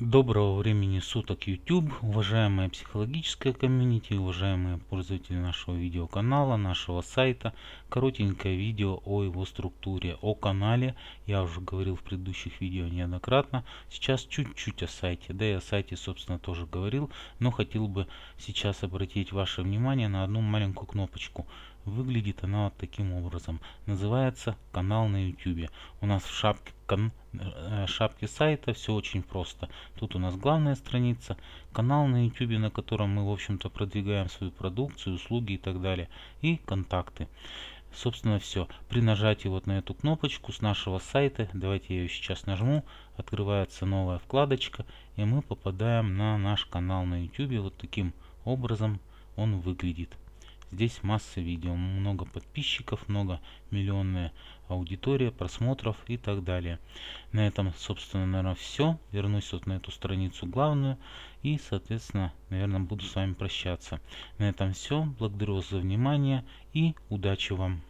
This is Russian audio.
Доброго времени суток YouTube, уважаемая психологическая комьюнити, уважаемые пользователи нашего видеоканала, нашего сайта. Коротенькое видео о его структуре, о канале. Я уже говорил в предыдущих видео неоднократно. Сейчас чуть-чуть о сайте, да и о сайте собственно тоже говорил, но хотел бы сейчас обратить ваше внимание на одну маленькую кнопочку – Выглядит она вот таким образом. Называется канал на YouTube. У нас в шапке, кон, э, шапке сайта все очень просто. Тут у нас главная страница, канал на YouTube, на котором мы, в общем-то, продвигаем свою продукцию, услуги и так далее. И контакты. Собственно, все. При нажатии вот на эту кнопочку с нашего сайта, давайте я ее сейчас нажму, открывается новая вкладочка, и мы попадаем на наш канал на YouTube. Вот таким образом он выглядит. Здесь масса видео, много подписчиков, много миллионная аудитория, просмотров и так далее. На этом, собственно, наверное, все. Вернусь вот на эту страницу главную и, соответственно, наверное, буду с вами прощаться. На этом все. Благодарю вас за внимание и удачи вам!